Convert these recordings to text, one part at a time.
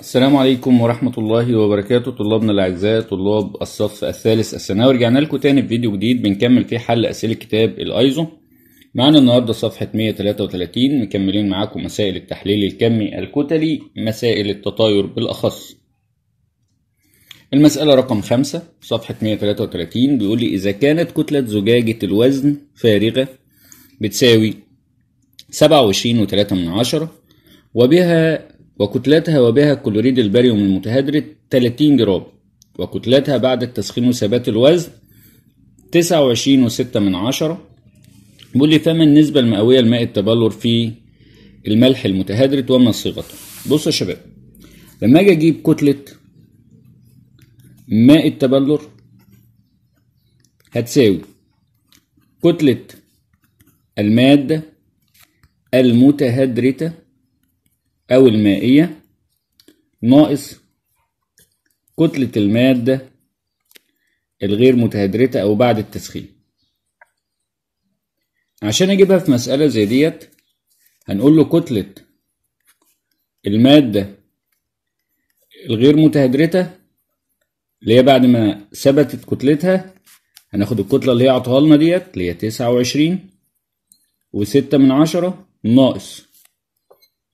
السلام عليكم ورحمة الله وبركاته طلابنا الأعزاء طلاب الصف الثالث الثانوي رجعنا لكم تاني بفيديو جديد بنكمل فيه حل أسئلة كتاب الأيزو معانا النهاردة صفحة 133 مكملين معاكم مسائل التحليل الكمي الكتلي مسائل التطاير بالأخص المسألة رقم 5 صفحة 133 بيقول لي إذا كانت كتلة زجاجة الوزن فارغة بتساوي 27.3 وبها وكتلتها وبها كلوريد الباريوم المتهدرت 30 جرام وكتلتها بعد التسخين وثبات الوزن 29.6 من عشرة بيقول لي فما النسبة المئوية لماء التبلور في الملح المتهدرت وما صيغته بصوا يا شباب لما اجي اجيب كتلة ماء التبلور هتساوي كتلة المادة المتهدرتة أو المائية ناقص كتلة المادة الغير متهدرتة أو بعد التسخين عشان أجيبها في مسألة زي ديت هنقول له كتلة المادة الغير متهدرتة اللي هي بعد ما ثبتت كتلتها هناخد الكتلة اللي هي عطوها لنا ديت اللي هي تسعة وعشرين وستة من عشرة ناقص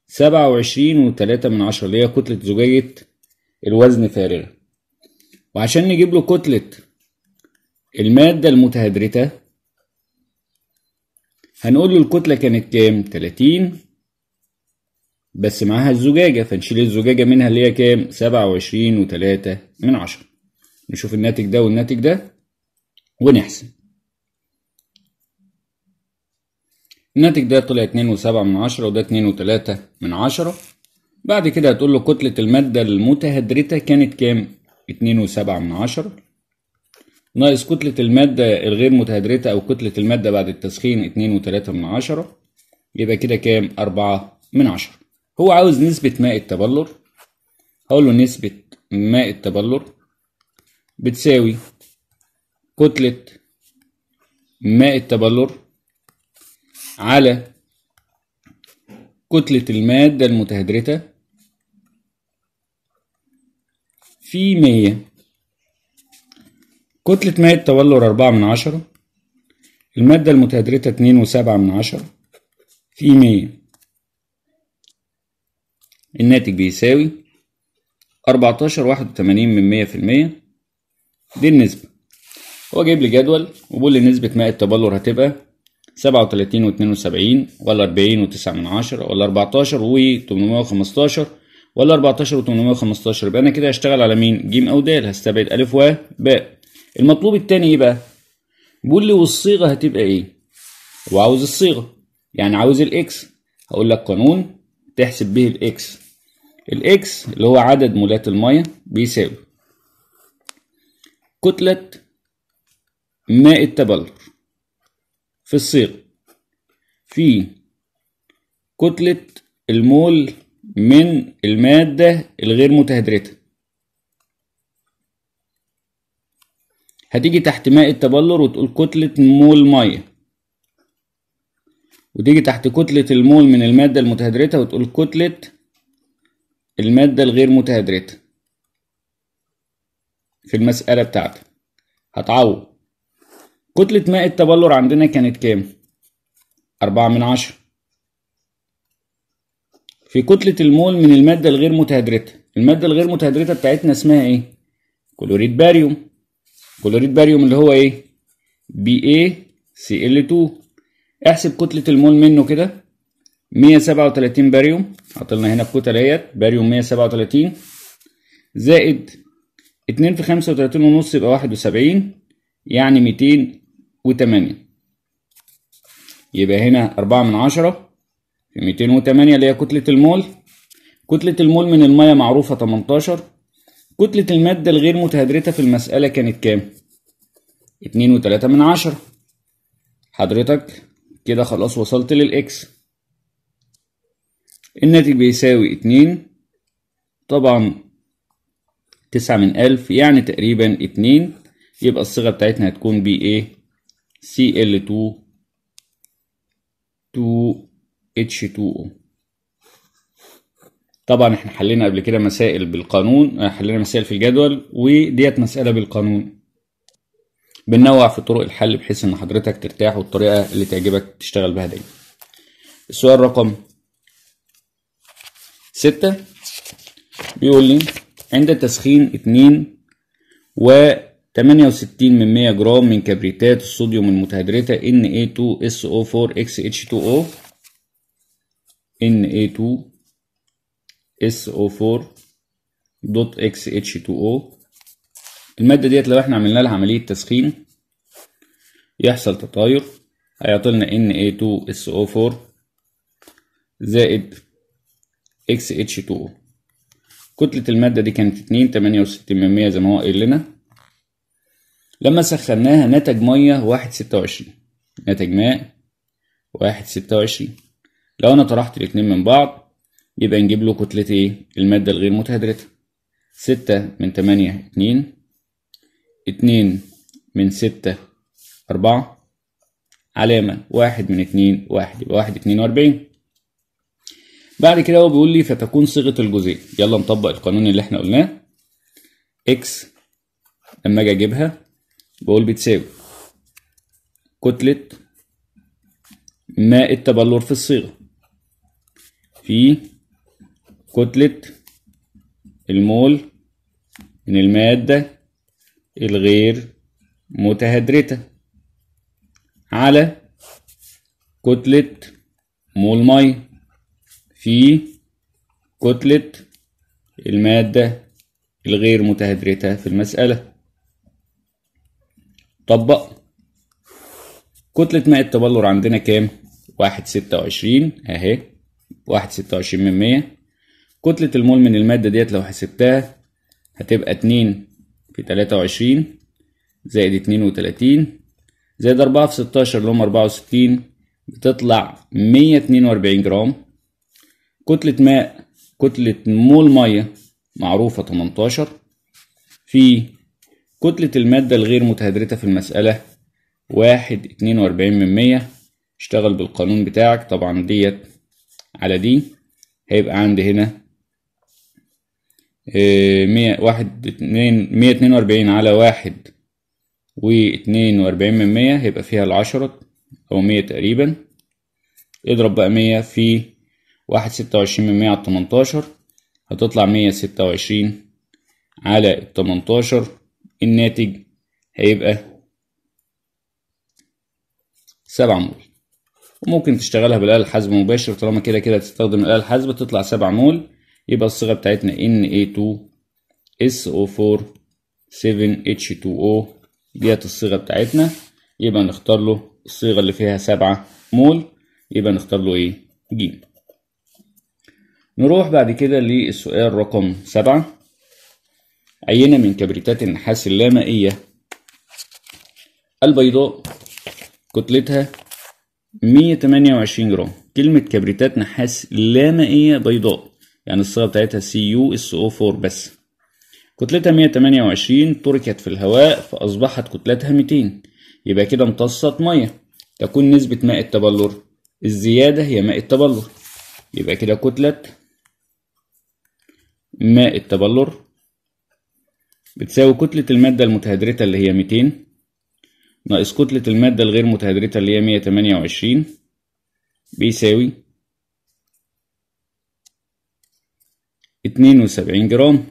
سبعة وعشرين وتلاتة من عشرة اللي هي كتلة زجاجة الوزن فارغة وعشان نجيب له كتلة المادة المتهدرتة هنقول له الكتلة كانت كام؟ تلاتين بس معاها الزجاجة فنشيل الزجاجة منها اللي هي كام؟ سبعة وعشرين وتلاتة من عشرة نشوف الناتج ده والناتج ده ونحسب الناتج ده طلع اتنين وسبعة من عشرة وده اتنين وتلاتة من عشرة بعد كده هتقول له كتلة المادة المتهدرتة كانت كام؟ اتنين وسبعة من عشرة ناقص كتلة المادة الغير متهدرتة أو كتلة المادة بعد التسخين اتنين وتلاتة من عشرة يبقى كده كام؟ أربعة من عشرة هو عاوز نسبة ماء التبلر هقول له نسبة ماء التبلر بتساوي كتلة ماء التبلر على كتلة المادة المتهدرتة في مية كتلة ماء التولر أربعة من عشرة المادة المتهدرتة اتنين وسبعة من عشرة في مية الناتج بيساوي أربعتاشر واحد وتمانين من مية في المية دي النسبة هو جايب لي جدول وبيقول لي نسبة ماء التبلور هتبقى 37 و 72 ولا 40 و 9 من 10 ولا 14 و 815 ولا 14 و 815 يبقى انا كده هشتغل على مين ج او د هستبعد ا و ب المطلوب التاني ايه بقى بيقول لي والصيغه هتبقى ايه وعاوز الصيغه يعني عاوز الاكس هقول لك قانون تحسب به الاكس الاكس اللي هو عدد مولات الميه بيساوي كتله ماء التبلور في الصيغ في كتلة المول من المادة الغير متهدرتة هتيجي تحت ماء التبلور وتقول كتلة مول مية وتيجي تحت كتلة المول من المادة المتهدرتة وتقول كتلة المادة الغير متهدرتة في المسألة بتاعتك هتعوض كتلة ماء التبلور عندنا كانت كام؟ أربعة من عشرة في كتلة المول من المادة الغير متهدرتة المادة الغير متهدرتة بتاعتنا اسمها ايه؟ كلوريد باريوم كلوريد باريوم اللي هو ايه؟ BaCl2 احسب كتلة المول منه كده 137 باريوم حاطلنا هنا الكتلة اهيت باريوم 137 زائد 2 في 35 ونص يبقى 71 يعني 200 وتمانية يبقى هنا أربعة من عشرة في ميتين وتمانية اللي هي كتلة المول كتلة المول من المية معروفة تمنتاشر كتلة المادة الغير متهدرتة في المسألة كانت كام؟ اتنين وتلاتة من عشرة حضرتك كده خلاص وصلت للإكس الناتج بيساوي اتنين طبعا تسعة من ألف يعني تقريبا اتنين يبقى الصيغة بتاعتنا هتكون بي ايه Cl2 2H2O طبعا احنا حلينا قبل كده مسائل بالقانون آه، حلينا مسائل في الجدول وديت مسألة بالقانون بننوع في طرق الحل بحيث ان حضرتك ترتاح والطريقة اللي تعجبك تشتغل بها دايما السؤال رقم ستة بيقول لي عند تسخين اتنين و 68 من 100 جرام من كبريتات الصوديوم المتهدرته Na2SO4XH2O Na2SO4.XH2O المادة ديت لو احنا عملنا لها عملية تسخين يحصل تطاير هيعطي لنا Na2SO4 زائد XH2O كتلة المادة دي كانت اتنين تمانية وستين من مية زي ما هو قايل لنا لما سخناها نتج مية واحد ستة وعشرين نتج ماء واحد ستة وعشرين لو أنا طرحت الاتنين من بعض يبقى نجيب له كتلة إيه؟ المادة الغير متهدرة ستة من تمانية اتنين اتنين من ستة أربعة علامة واحد من اتنين واحد يبقى واحد اتنين وأربعين بعد كده هو بيقول لي فتكون صيغة الجزيء يلا نطبق القانون اللي احنا قلناه اكس لما اجي اجيبها بقول بتساوي كتلة ماء التبلور في الصيغة في كتلة المول من المادة الغير متهدرتة على كتلة مول مية في كتلة المادة الغير متهدرتة في المسألة طبق كتلة ماء التبلور عندنا كام؟ واحد ستة وعشرين اهي واحد ستة وعشرين من مية كتلة المول من المادة ديت لو حسبتها هتبقى اتنين في تلاتة وعشرين زائد اتنين وتلاتين زائد أربعة في ستاشر اللي هم أربعة وستين بتطلع مية اتنين وأربعين جرام كتلة ماء كتلة مول مية معروفة تمنتاشر في كتلة المادة الغير متهدرتة في المسألة واحد اتنين وأربعين من مية اشتغل بالقانون بتاعك طبعا ديت على دي هيبقى عندي هنا آه، مية واحد اتنين مية اتنين وأربعين على واحد واتنين وأربعين من مية هيبقى فيها العشرة أو مية تقريبا اضرب بقى مية في واحد ستة وعشرين من مية على التمنتاشر هتطلع مية ستة وعشرين على التمنتاشر الناتج هيبقى سبعة مول وممكن تشتغلها بالآلة الحاسبة مباشر طالما كده كده تستخدم الآلة الحاسبة تطلع سبعة مول يبقى الصيغة بتاعتنا na 2 so 47 h 2 o ديت الصيغة بتاعتنا يبقى نختار له الصيغة اللي فيها سبعة مول يبقى نختار له ايه ج نروح بعد كده للسؤال رقم سبعة عينة من كبريتات النحاس اللامائية البيضاء كتلتها 128 جرام كلمة كبريتات نحاس لامائية بيضاء يعني الصيغة بتاعتها CuSO4 بس كتلتها 128 تركت في الهواء فأصبحت كتلتها 200 يبقى كده امتصت مية تكون نسبة ماء التبلور الزيادة هي ماء التبلور يبقى كده كتلة ماء التبلور بتساوي كتلة المادة المتهدرتة اللي هي ميتين ناقص كتلة المادة الغير متهدرتة اللي هي مية تمانية وعشرين بيساوي اتنين وسبعين جرام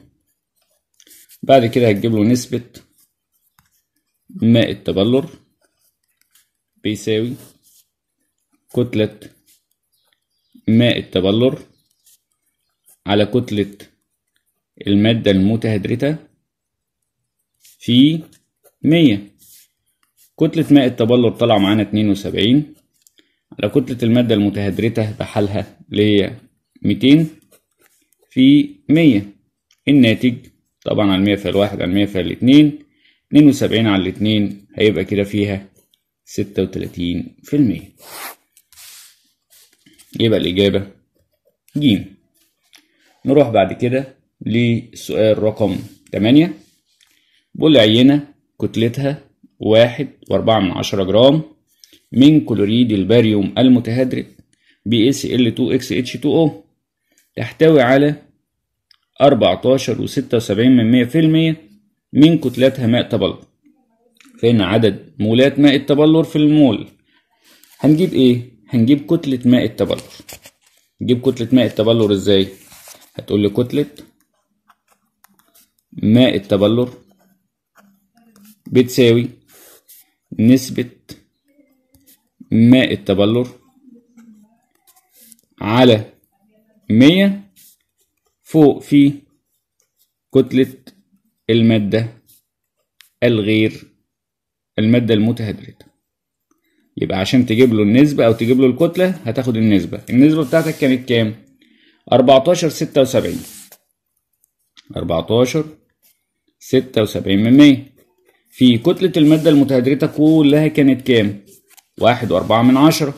بعد كده هتجيب له نسبة ماء التبلر بيساوي كتلة ماء التبلر على كتلة المادة المتهدرتة في 100 كتلة ماء التبلد طلع معانا 72 على كتلة المادة المتهدرتة بحالها اللي هي 200 في 100 الناتج طبعا على 100 فالواحد على 100 فالاتنين 72 على الاتنين هيبقى كده فيها 36 في المية يبقى الإجابة ج نروح بعد كده للسؤال رقم 8 بول عينة كتلتها واحد وأربعة من عشرة جرام من كلوريد الباريوم المتهدرج BaCl2XH2O تحتوي على أربعتاشر وستة وسبعين من مية في المية من كتلتها ماء تبلور فإن عدد مولات ماء التبلور في المول هنجيب إيه؟ هنجيب كتلة ماء التبلور نجيب كتلة ماء التبلور إزاي؟ هتقول لي كتلة ماء التبلور بتساوي نسبة ماء التبلر على مية فوق في كتلة المادة الغير المادة المتهدرجة يبقى عشان تجيب له النسبة أو تجيب له الكتلة هتاخد النسبة النسبة بتاعتك كانت كام؟ 14 76 14 76 من 100 في كتلة المادة المتهدرتة كلها كانت كام؟ واحد وأربعة من عشرة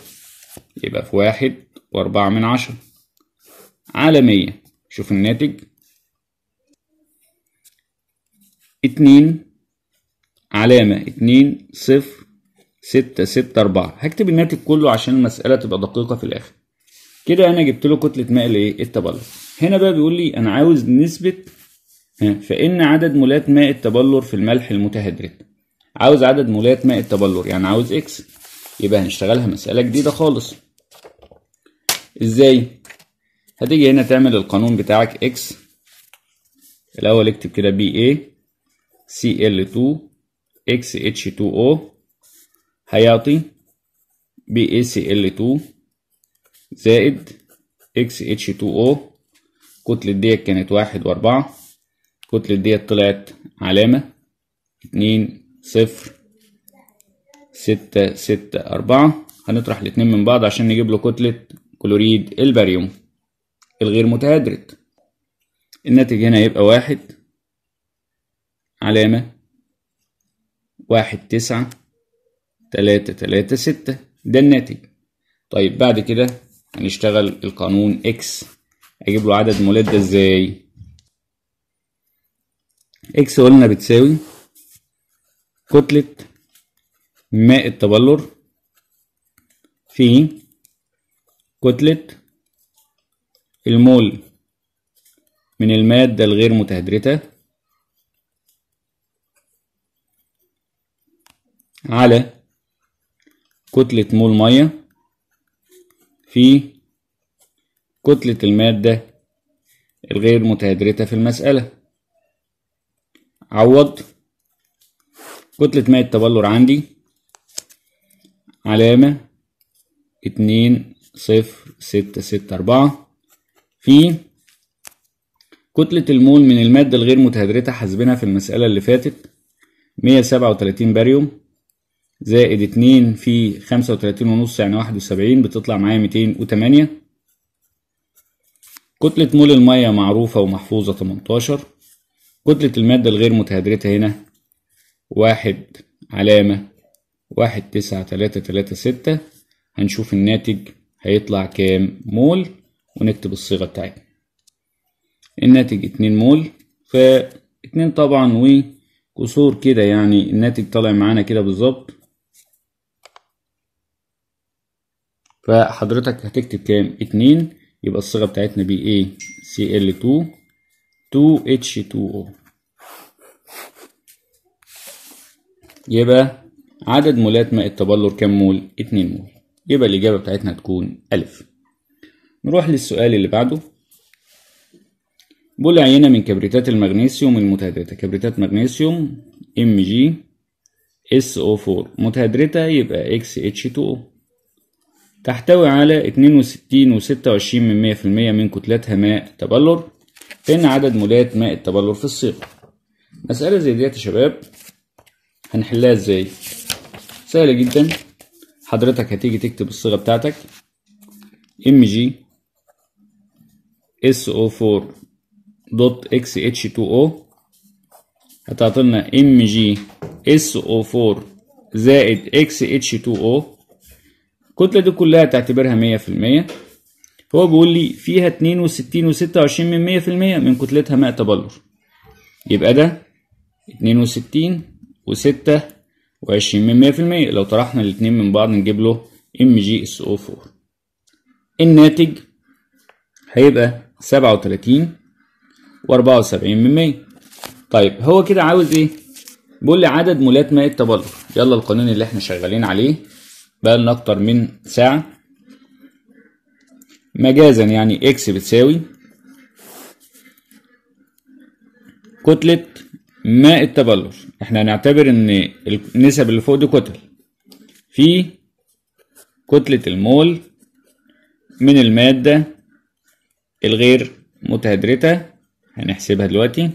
يبقى في واحد وأربعة من عشرة على مية شوف الناتج اتنين علامة اتنين صفر ستة ستة أربعة هكتب الناتج كله عشان المسألة تبقى دقيقة في الآخر كده أنا جبت له كتلة ماء الإيه؟ التبلد هنا بقى بيقول لي أنا عاوز نسبة فإن عدد مولات ماء التبلور في الملح المتهدرت عاوز عدد مولات ماء التبلور يعني عاوز اكس يبقى هنشتغلها مسألة جديدة خالص ازاي هتيجي هنا تعمل القانون بتاعك اكس الأول اكتب كده بي ايه سي ال 2 اكس اتش 2 او هيعطي بي إيه سي ال 2 زائد اكس اتش 2 او كتلة ديت كانت واحد وأربعة الكتلة ديت طلعت علامة اتنين صفر ستة ستة أربعة هنطرح الاتنين من بعض عشان نجيب له كتلة كلوريد الباريوم الغير متهدرت الناتج هنا هيبقى واحد علامة واحد تسعة تلاتة تلاتة ستة ده الناتج طيب بعد كده هنشتغل القانون اكس اجيب له عدد ده ازاي اكس قلنا بتساوي كتلة ماء التبلور في كتلة المول من المادة الغير متهدرتة على كتلة مول مية في كتلة المادة الغير متهدرتة في المسألة عوض كتلة ماء التبلور عندي علامة اتنين صفر ستة ستة أربعة في كتلة المول من المادة الغير متهدرتة حسبناها في المسألة اللي فاتت مية سبعة وتلاتين باريوم زائد اتنين في خمسة وتلاتين ونص يعني واحد وسبعين بتطلع معايا ميتين وتمانية كتلة مول المية معروفة ومحفوظة تمنتاشر كتلة المادة الغير متهدرتة هنا واحد علامة واحد تسعة تلاتة تلاتة ستة هنشوف الناتج هيطلع كام مول ونكتب الصيغة بتاعتنا الناتج اتنين مول فا اتنين طبعا وكسور كده يعني الناتج طالع معانا كده بالظبط فحضرتك هتكتب كام اتنين يبقى الصيغة بتاعتنا بي ايه سي ال تو تو اتش تو او يبقى عدد مولات ماء التبلور كام مول؟ 2 مول يبقى الإجابة بتاعتنا تكون ألف نروح للسؤال اللي بعده بول عينة من كبريتات المغنيسيوم المتهدرتة كبريتات مغنيسيوم Mg so 4 متهدرتة يبقى xh 2 XH2O تحتوي على 62 و26 من من كتلتها ماء تبلور فإن عدد مولات ماء التبلور في الصيغة مسألة زي ديت يا شباب هنحلها ازاي سهله جدا حضرتك هتيجي تكتب الصيغه بتاعتك ام جي اس او 4 دوت اكس اتش 2 او هتعطينا ام جي اس او 4 زائد اكس اتش 2 او الكتله دي كلها تعتبرها 100% هو بيقول لي فيها 62 و26 من 100% من كتلتها ماء تبلور يبقى ده 62 وستة وعشرين من مية في المية لو طرحنا الاتنين من بعض نجيب له ام جي اس او فور الناتج هيبقى سبعة وتلاتين واربعة وسبعين من مية طيب هو كده عاوز ايه بيقول لي عدد مولات ماء التبلور يلا القانون اللي احنا شغالين عليه بقى لنا اكتر من ساعة مجازا يعني اكس بتساوي كتلة ماء التبلور احنا هنعتبر ان النسب اللي فوق دي كتل في كتلة المول من المادة الغير متهدرتة هنحسبها دلوقتي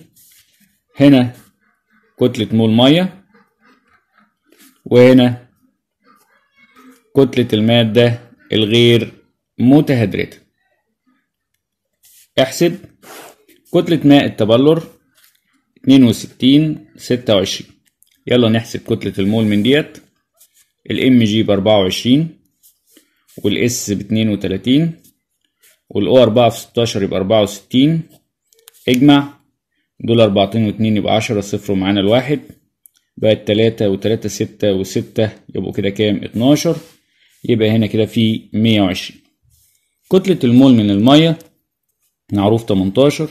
هنا كتلة مول مية وهنا كتلة المادة الغير متهدرتة احسب كتلة ماء التبلور 62 26 يلا نحسب كتلة المول من ديت الام جي ب 24 والاس ب 32 والاو 4 في 16 يبقى 64 اجمع دول 14 و2 يبقى 10 صفر ومعانا الواحد بقت 3 و3 6 و6 يبقوا كده كام 12 يبقى هنا كده في 120 كتلة المول من المية معروف 18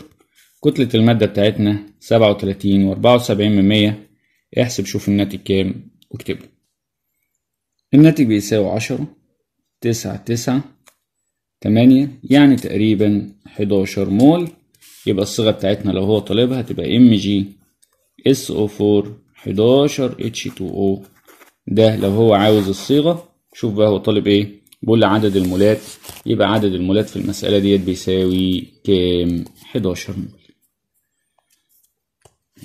كتلة المادة بتاعتنا سبعة وتلاتين وأربعة وسبعين من مية احسب شوف الناتج كام واكتبه الناتج بيساوي عشرة تسعة تسعة تمانية يعني تقريبا حداشر مول يبقى الصيغة بتاعتنا لو هو طالبها هتبقى ام جي اس او فور حداشر اتش تو او ده لو هو عاوز الصيغة شوف بقى هو طالب ايه بقول لي عدد المولات يبقى عدد المولات في المسألة ديت بيساوي كام حداشر مول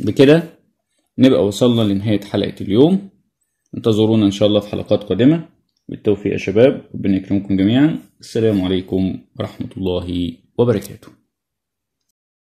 بكده نبقى وصلنا لنهاية حلقة اليوم انتظرونا إن شاء الله في حلقات قادمة بالتوفيق يا شباب ربنا يكرمكم جميعا السلام عليكم ورحمة الله وبركاته